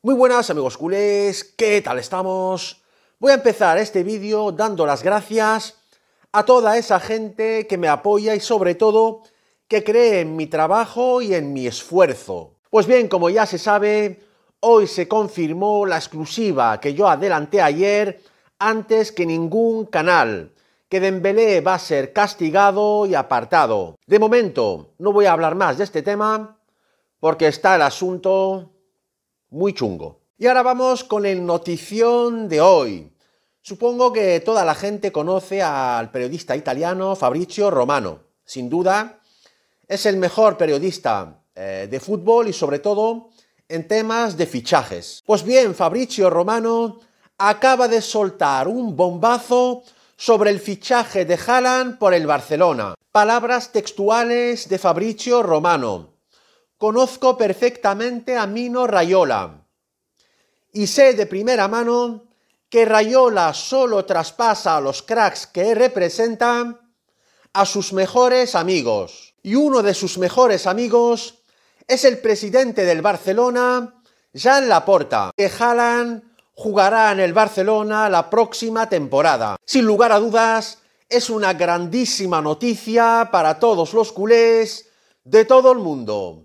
Muy buenas amigos culés, ¿qué tal estamos? Voy a empezar este vídeo dando las gracias a toda esa gente que me apoya y sobre todo que cree en mi trabajo y en mi esfuerzo. Pues bien, como ya se sabe, hoy se confirmó la exclusiva que yo adelanté ayer antes que ningún canal, que Dembélé va a ser castigado y apartado. De momento, no voy a hablar más de este tema porque está el asunto muy chungo. Y ahora vamos con el notición de hoy. Supongo que toda la gente conoce al periodista italiano Fabrizio Romano. Sin duda, es el mejor periodista eh, de fútbol y sobre todo en temas de fichajes. Pues bien, Fabrizio Romano acaba de soltar un bombazo sobre el fichaje de Haaland por el Barcelona. Palabras textuales de Fabrizio Romano. Conozco perfectamente a Mino Rayola y sé de primera mano que Rayola solo traspasa a los cracks que representa a sus mejores amigos. Y uno de sus mejores amigos es el presidente del Barcelona, Jean Laporta, que jalan jugará en el Barcelona la próxima temporada. Sin lugar a dudas, es una grandísima noticia para todos los culés de todo el mundo.